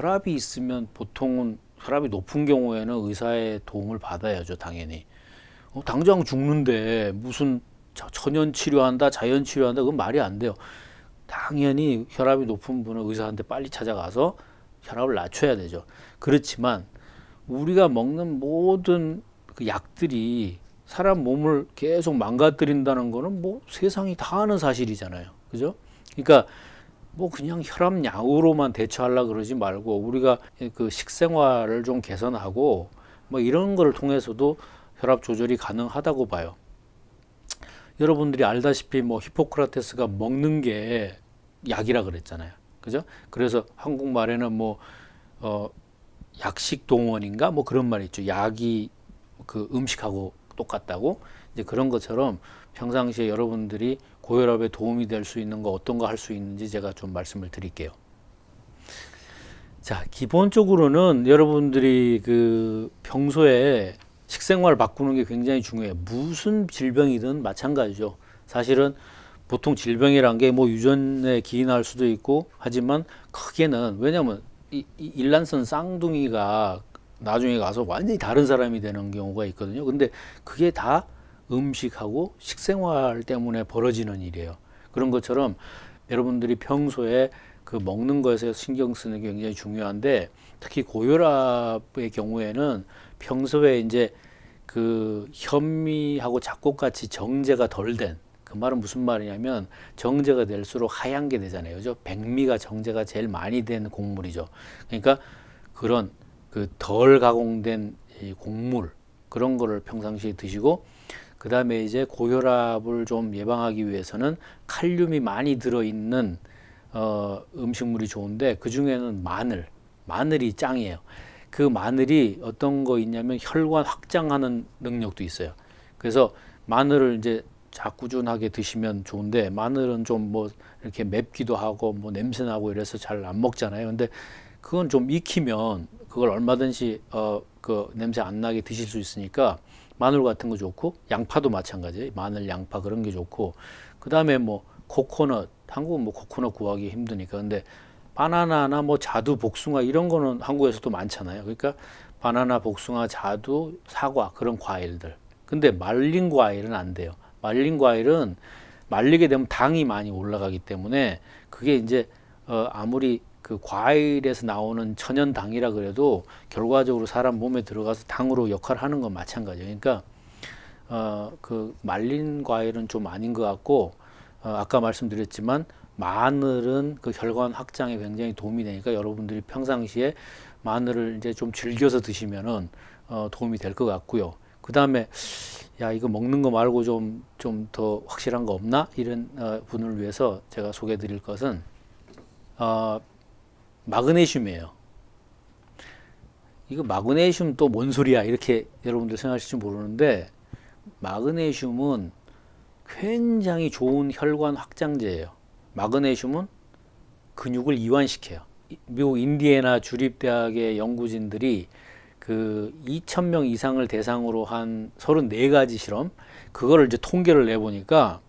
혈압이 있으면 보통은 혈압이 높은 경우에는 의사의 도움을 받아야죠, 당연히. 어, 당장 죽는데 무슨 천연 치료한다, 자연 치료한다, 그건 말이 안 돼요. 당연히 혈압이 높은 분은 의사한테 빨리 찾아가서 혈압을 낮춰야 되죠. 그렇지만 우리가 먹는 모든 그 약들이 사람 몸을 계속 망가뜨린다는 거는 뭐 세상이 다 아는 사실이잖아요. 그죠? 그러니까 뭐 그냥 혈압 약으로만 대처하려 그러지 말고 우리가 그 식생활을 좀 개선하고 뭐 이런 거를 통해서도 혈압 조절이 가능하다고 봐요. 여러분들이 알다시피 뭐 히포크라테스가 먹는 게 약이라 그랬잖아요. 그죠? 그래서 한국말에는 뭐 어, 약식 동원인가 뭐 그런 말 있죠. 약이 그 음식하고 똑같다고 이제 그런 것처럼 평상시에 여러분들이 고혈압에 도움이 될 수 있는 거 어떤 거 할 수 있는지 제가 좀 말씀을 드릴게요. 자, 기본적으로는 여러분들이 그 평소에 식생활 바꾸는 게 굉장히 중요해요. 무슨 질병이든 마찬가지죠. 사실은 보통 질병이란 게 뭐 유전에 기인할 수도 있고 하지만 크게는 왜냐면 이, 이 일란성 쌍둥이가 나중에 가서 완전히 다른 사람이 되는 경우가 있거든요. 근데 그게 다 음식하고 식생활 때문에 벌어지는 일이에요. 그런 것처럼 여러분들이 평소에 그 먹는 것에 신경 쓰는 게 굉장히 중요한데 특히 고혈압의 경우에는 평소에 이제 그 현미하고 잡곡같이 정제가 덜 된 그 말은 무슨 말이냐면 정제가 될수록 하얀 게 되잖아요. 그죠? 백미가 정제가 제일 많이 된 곡물이죠. 그러니까 그런 그 덜 가공된 이 곡물 그런 거를 평상시에 드시고 그 다음에 이제 고혈압을 좀 예방하기 위해서는 칼륨이 많이 들어있는 어, 음식물이 좋은데 그 중에는 마늘, 마늘이 짱이에요. 그 마늘이 어떤 거 있냐면 혈관 확장하는 능력도 있어요. 그래서 마늘을 이제 자 꾸준하게 드시면 좋은데 마늘은 좀 뭐 이렇게 맵기도 하고 뭐 냄새 나고 이래서 잘 안 먹잖아요. 근데 그건 좀 익히면 그걸 얼마든지 어그 냄새 안 나게 드실 수 있으니까 마늘 같은 거 좋고 양파도 마찬가지예요. 마늘, 양파 그런 게 좋고 그다음에 뭐 코코넛 한국은 뭐 코코넛 구하기 힘드니까 근데 바나나나 뭐 자두, 복숭아 이런 거는 한국에서도 많잖아요. 그러니까 바나나, 복숭아, 자두, 사과 그런 과일들. 근데 말린 과일은 안 돼요. 말린 과일은 말리게 되면 당이 많이 올라가기 때문에 그게 이제 어 아무리 그 과일에서 나오는 천연당이라 그래도 결과적으로 사람 몸에 들어가서 당으로 역할을 하는 건 마찬가지예요. 그러니까 어, 그 말린 과일은 좀 아닌 것 같고 어, 아까 말씀드렸지만 마늘은 그 혈관 확장에 굉장히 도움이 되니까 여러분들이 평상시에 마늘을 이제 좀 즐겨서 드시면은 어, 도움이 될 것 같고요. 그 다음에 야 이거 먹는 거 말고 좀 좀 더 확실한 거 없나 이런 어, 분을 위해서 제가 소개드릴 것은 어, 마그네슘이에요. 이거 마그네슘 또 뭔 소리야 이렇게 여러분들 생각하실지 모르는데 마그네슘은 굉장히 좋은 혈관 확장제예요. 마그네슘은 근육을 이완시켜요. 미국 인디애나 주립대학의 연구진들이 그 2,000명 이상을 대상으로 한 34가지 실험, 그거를 이제 통계를 내보니까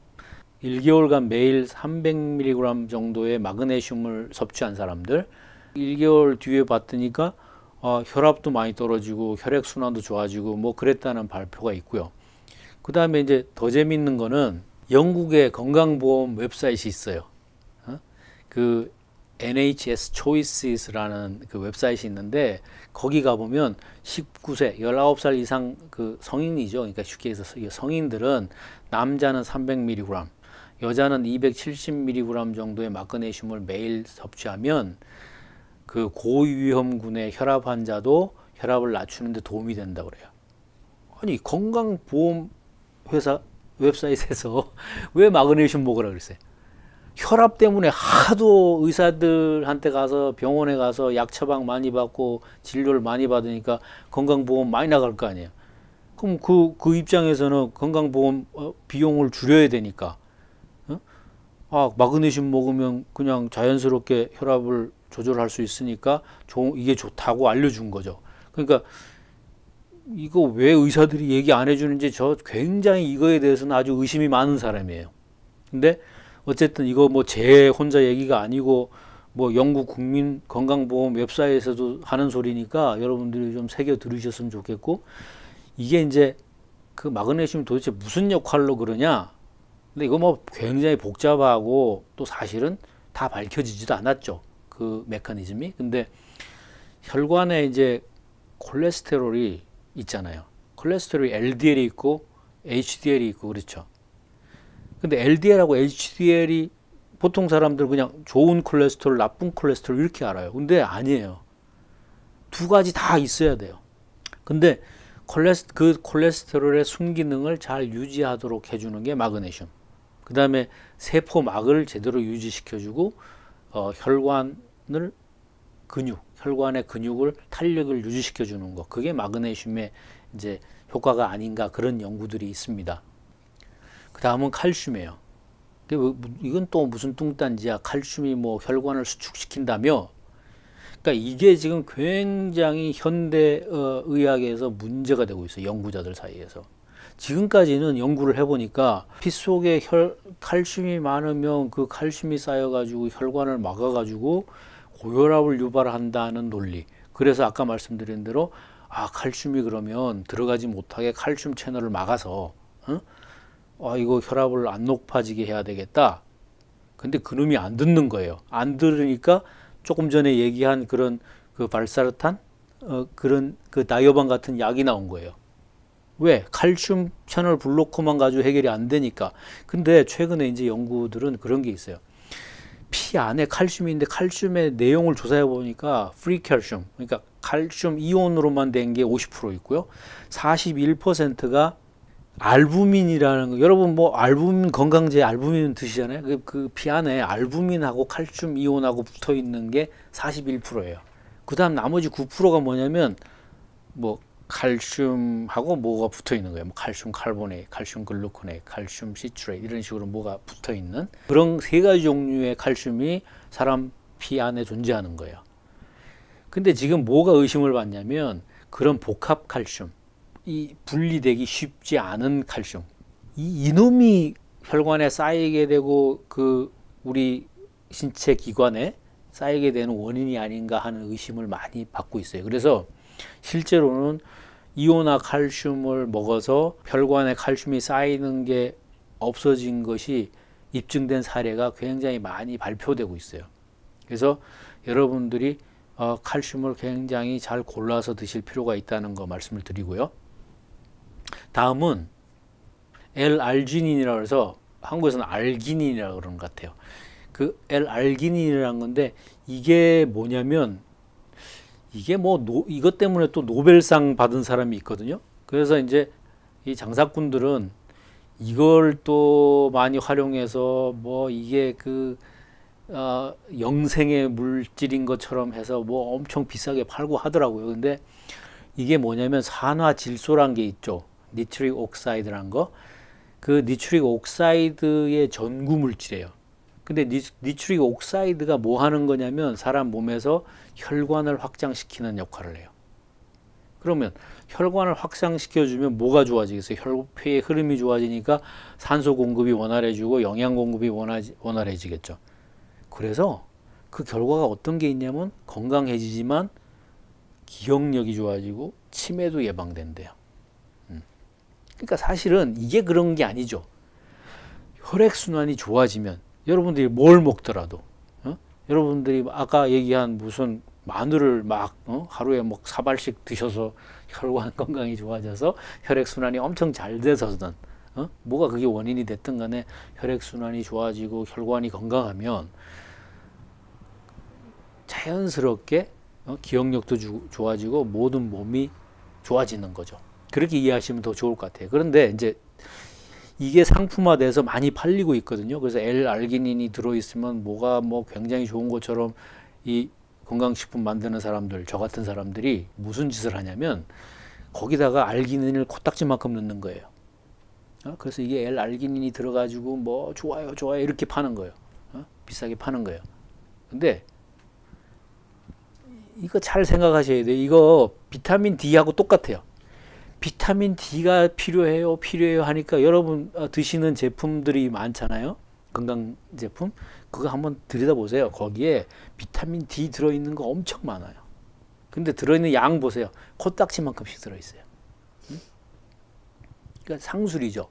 1개월간 매일 300mg 정도의 마그네슘을 섭취한 사람들, 1개월 뒤에 봤더니까 어, 혈압도 많이 떨어지고 혈액 순환도 좋아지고 뭐 그랬다는 발표가 있고요. 그 다음에 이제 더 재밌는 거는 영국의 건강보험 웹사이트 있어요. 어? 그 NHS Choices라는 그웹사이트 있는데 거기 가보면 19세, 19살 이상 그 성인이죠. 그러니까 쉽게 해서 성인들은 남자는 300mg, 여자는 270mg 정도의 마그네슘을 매일 섭취하면 그 고위험군의 혈압 환자도 혈압을 낮추는 데 도움이 된다 그래요. 아니 건강보험 회사 웹사이트에서 왜 마그네슘 먹으라 그랬어요? 혈압 때문에 하도 의사들한테 가서 병원에 가서 약 처방 많이 받고 진료를 많이 받으니까 건강보험 많이 나갈 거 아니에요. 그럼 그, 그 입장에서는 건강보험 어, 비용을 줄여야 되니까. 어? 아, 마그네슘 먹으면 그냥 자연스럽게 혈압을 조절할 수 있으니까 이게 좋다고 알려준 거죠. 그러니까 이거 왜 의사들이 얘기 안 해주는지 저 굉장히 이거에 대해서는 아주 의심이 많은 사람이에요. 근데 어쨌든 이거 뭐 제 혼자 얘기가 아니고 뭐 영국 국민 건강보험 웹사이트에서도 하는 소리니까 여러분들이 좀 새겨 들으셨으면 좋겠고 이게 이제 그 마그네슘 도대체 무슨 역할로 그러냐 근데 이거 뭐 굉장히 복잡하고 또 사실은 다 밝혀지지도 않았죠. 그 메커니즘이. 근데 혈관에 이제 콜레스테롤이 있잖아요. 콜레스테롤이 LDL이 있고 HDL이 있고 그렇죠. 근데 LDL하고 HDL이 보통 사람들 그냥 좋은 콜레스테롤, 나쁜 콜레스테롤 이렇게 알아요. 근데 아니에요. 두 가지 다 있어야 돼요. 근데 콜레스, 그 콜레스테롤의 순기능을 잘 유지하도록 해주는 게 마그네슘. 그 다음에 세포막을 제대로 유지시켜주고 어, 혈관 혈관을 근육, 혈관의 근육을 탄력을 유지시켜 주는 것. 그게 마그네슘의 이제 효과가 아닌가 그런 연구들이 있습니다. 그 다음은 칼슘이에요. 뭐, 뭐, 이건 또 무슨 뚱딴지야. 칼슘이 뭐 혈관을 수축시킨다며. 그러니까 이게 지금 굉장히 현대 어, 의학에서 문제가 되고 있어요. 연구자들 사이에서. 지금까지는 연구를 해보니까 피 속에 혈, 칼슘이 많으면 그 칼슘이 쌓여가지고 혈관을 막아가지고 고혈압을 유발한다는 논리. 그래서 아까 말씀드린 대로 아 칼슘이 그러면 들어가지 못하게 칼슘 채널을 막아서 어? 아 이거 혈압을 안 높아지게 해야 되겠다. 근데 그놈이 안 듣는 거예요. 안 들으니까 조금 전에 얘기한 그런 그 발사르탄 어, 그런 그 나여방 같은 약이 나온 거예요. 왜 칼슘 채널 블로커만 가지고 해결이 안 되니까. 근데 최근에 이제 연구들은 그런 게 있어요. 피 안에 칼슘이 있는데 칼슘의 내용을 조사해 보니까 프리칼슘 그러니까 칼슘 이온으로만 된 게 50% 있고요. 41%가 알부민이라는 거 여러분 뭐 알부민 건강제 알부민 드시잖아요. 그, 그피 안에 알부민하고 칼슘 이온하고 붙어 있는 게 41%예요. 그다음 나머지 9%가 뭐냐면 뭐 칼슘하고 뭐가 붙어 있는 거예요. 뭐 칼슘 칼보네, 칼슘 글루코네, 칼슘 시트레이트 이런 식으로 뭐가 붙어 있는 그런 세 가지 종류의 칼슘이 사람 피 안에 존재하는 거예요. 근데 지금 뭐가 의심을 받냐면 그런 복합 칼슘, 이 분리되기 쉽지 않은 칼슘, 이 이놈이 혈관에 쌓이게 되고 그 우리 신체 기관에 쌓이게 되는 원인이 아닌가 하는 의심을 많이 받고 있어요. 그래서 실제로는 이온화 칼슘을 먹어서 혈관에 칼슘이 쌓이는 게 없어진 것이 입증된 사례가 굉장히 많이 발표되고 있어요. 그래서 여러분들이 어, 칼슘을 굉장히 잘 골라서 드실 필요가 있다는 거 말씀을 드리고요. 다음은 L-알지닌이라고 해서 한국에서는 알기닌이라고 그러는 것 같아요. 그 L-알기닌이라는 건데 이게 뭐냐면 이게 뭐 노, 이것 때문에 또 노벨상 받은 사람이 있거든요. 그래서 이제 이 장사꾼들은 이걸 또 많이 활용해서 뭐 이게 그 어, 영생의 물질인 것처럼 해서 뭐 엄청 비싸게 팔고 하더라고요. 근데 이게 뭐냐면 산화질소란 게 있죠. 니트릭 옥사이드란 거. 그 니트릭 옥사이드의 전구 물질이에요. 근데 니트릭 옥사이드가 뭐 하는 거냐면 사람 몸에서 혈관을 확장시키는 역할을 해요. 그러면 혈관을 확장시켜주면 뭐가 좋아지겠어요? 혈폐의 흐름이 좋아지니까 산소 공급이 원활해지고 영양 공급이 원활, 원활해지겠죠. 그래서 그 결과가 어떤 게 있냐면 건강해지지만 기억력이 좋아지고 치매도 예방된대요. 음. 그러니까 사실은 이게 그런 게 아니죠. 혈액순환이 좋아지면 여러분들이 뭘 먹더라도 어? 여러분들이 아까 얘기한 무슨 마늘을 막 어? 하루에 뭐 사발씩 드셔서 혈관 건강이 좋아져서 혈액 순환이 엄청 잘 돼서든 어? 뭐가 그게 원인이 됐든 간에 혈액 순환이 좋아지고 혈관이 건강하면 자연스럽게 어? 기억력도 주, 좋아지고 모든 몸이 좋아지는 거죠. 그렇게 이해하시면 더 좋을 것 같아요. 그런데 이제 이게 상품화돼서 많이 팔리고 있거든요. 그래서 L-알기닌이 들어있으면 뭐가 뭐 굉장히 좋은 것처럼 이 건강식품 만드는 사람들, 저 같은 사람들이 무슨 짓을 하냐면 거기다가 알기닌을 코딱지만큼 넣는 거예요. 어? 그래서 이게 L-알기닌이 들어가지고 뭐 좋아요, 좋아요 이렇게 파는 거예요. 어? 비싸게 파는 거예요. 근데 이거 잘 생각하셔야 돼요. 이거 비타민 D하고 똑같아요. 비타민 D가 필요해요, 필요해요 하니까 여러분 어, 드시는 제품들이 많잖아요. 건강 제품. 그거 한번 들여다보세요. 거기에 비타민 D 들어있는 거 엄청 많아요. 근데 들어있는 양 보세요. 코딱지만큼씩 들어있어요. 그러니까 상술이죠.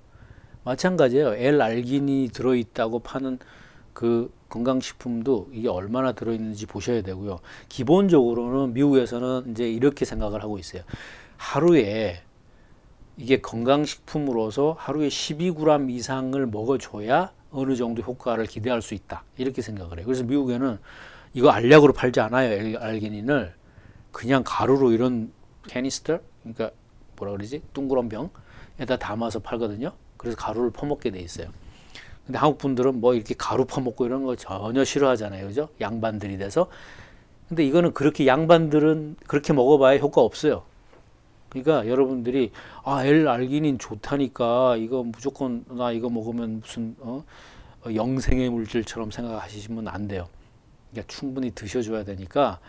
마찬가지예요. 엘알 g i 이 들어있다고 파는 그 건강식품도 이게 얼마나 들어있는지 보셔야 되고요. 기본적으로는 미국에서는 이제 이렇게 생각을 하고 있어요. 하루에 이게 건강식품으로서 하루에 12g 이상을 먹어줘야 어느 정도 효과를 기대할 수 있다. 이렇게 생각을 해요. 그래서 미국에는 이거 알약으로 팔지 않아요. 알기닌을 그냥 가루로 이런 캐니스터 그러니까 뭐라 그러지? 둥그런 병에다 담아서 팔거든요. 그래서 가루를 퍼먹게 돼 있어요. 근데 한국 분들은 뭐 이렇게 가루 퍼먹고 이런 거 전혀 싫어하잖아요. 그죠? 양반들이 돼서. 근데 이거는 그렇게 양반들은 그렇게 먹어봐야 효과 없어요. 그러니까 여러분들이 아 L알기닌 좋다니까 이거 무조건 나 이거 먹으면 무슨 어? 영생의 물질처럼 생각하시면 안 돼요. 그러니까 충분히 드셔줘야 되니까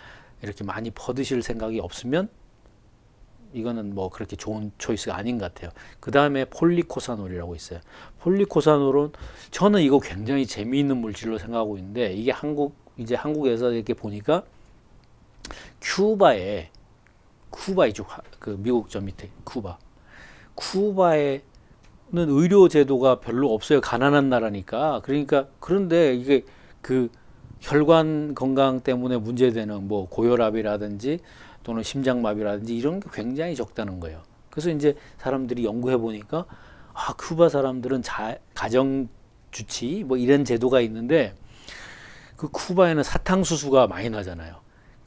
이렇게 많이 퍼드실 생각이 없으면 이거는 뭐 그렇게 좋은 초이스가 아닌 것 같아요. 그 다음에 폴리코사놀이라고 있어요. 폴리코사놀은 저는 이거 굉장히 재미있는 물질로 생각하고 있는데 이게 한국 이제 한국에서 이렇게 보니까 큐바에 쿠바 이쪽 그 미국 저 밑에 쿠바 쿠바에는 의료 제도가 별로 없어요 가난한 나라니까 그러니까 그런데 이게 그 혈관 건강 때문에 문제되는 뭐 고혈압이라든지 또는 심장마비라든지 이런 게 굉장히 적다는 거예요 그래서 이제 사람들이 연구해 보니까 아 쿠바 사람들은 자, 가정 주치 뭐 이런 제도가 있는데 그 쿠바에는 사탕수수가 많이 나잖아요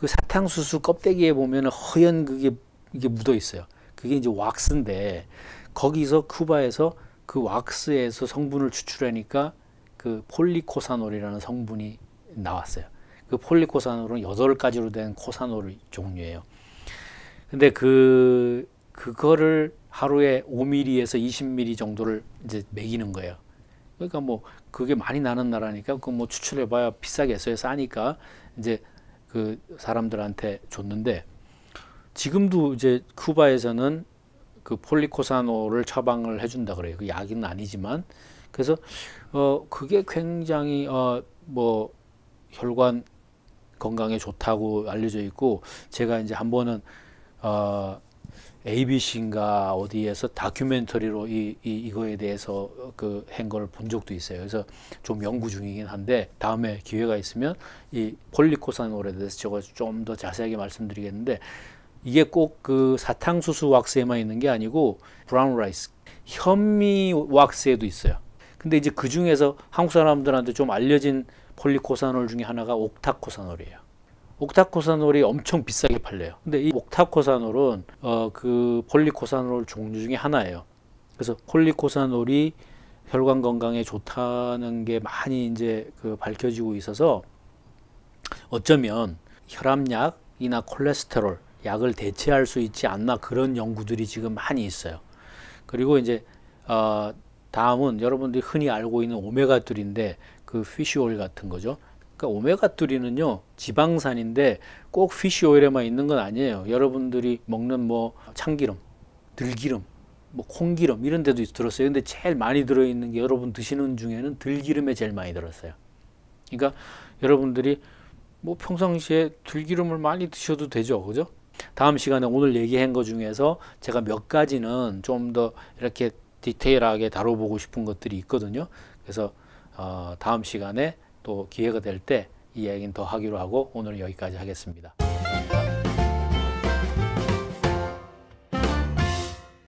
그 사탕수수 껍데기에 보면 허연 그게 이게 묻어 있어요. 그게 이제 왁스인데 거기서 쿠바에서 그 왁스에서 성분을 추출하니까 그 폴리코사놀이라는 성분이 나왔어요. 그 폴리코사놀은 여덟 가지로 된 코사놀 종류예요. 근데 그 그거를 하루에 5mm에서 20mm 정도를 이제 매기는 거예요. 그러니까 뭐 그게 많이 나는 나라니까 그 뭐 추출해봐야 비싸겠어요. 싸니까 이제 그 사람들한테 줬는데 지금도 이제 쿠바에서는 그 폴리코사노를 처방을 해준다 그래요. 그 약은 아니지만 그래서 어 그게 굉장히 어 뭐 혈관 건강에 좋다고 알려져 있고 제가 이제 한 번은 어 ABC인가 어디에서 다큐멘터리로 이, 이 이거에 대해서 그 행거를 본 적도 있어요. 그래서 좀 연구 중이긴 한데 다음에 기회가 있으면 이 폴리코산올에 대해서 제가 좀 더 자세하게 말씀드리겠는데 이게 꼭 그 사탕수수 왁스에만 있는 게 아니고 브라운 라이스 현미 왁스에도 있어요. 근데 이제 그 중에서 한국 사람들한테 좀 알려진 폴리코산올 중에 하나가 옥타코산올이에요. 옥타코사놀이 엄청 비싸게 팔려요. 근데 이 옥타코사놀은 어, 그 폴리코사놀 종류 중에 하나예요. 그래서 폴리코사놀이 혈관 건강에 좋다는 게 많이 이제 그 밝혀지고 있어서 어쩌면 혈압약이나 콜레스테롤 약을 대체할 수 있지 않나 그런 연구들이 지금 많이 있어요. 그리고 이제 어, 다음은 여러분들이 흔히 알고 있는 오메가3인데 그 피쉬올 같은 거죠. 보니까 그러니까 오메가3는요 지방산인데 꼭 피쉬 오일에만 있는 건 아니에요 여러분들이 먹는 뭐 참기름 들기름 뭐 콩기름 이런 데도 들었어요 근데 제일 많이 들어있는 게 여러분 드시는 중에는 들기름에 제일 많이 들었어요 그러니까 여러분들이 뭐 평상시에 들기름을 많이 드셔도 되죠 그죠 다음 시간에 오늘 얘기한 것 중에서 제가 몇 가지는 좀 더 이렇게 디테일하게 다뤄보고 싶은 것들이 있거든요 그래서 어, 다음 시간에 또 기회가 될 때 이야기는 이더 하기로 하고 오늘 여기까지 하겠습니다.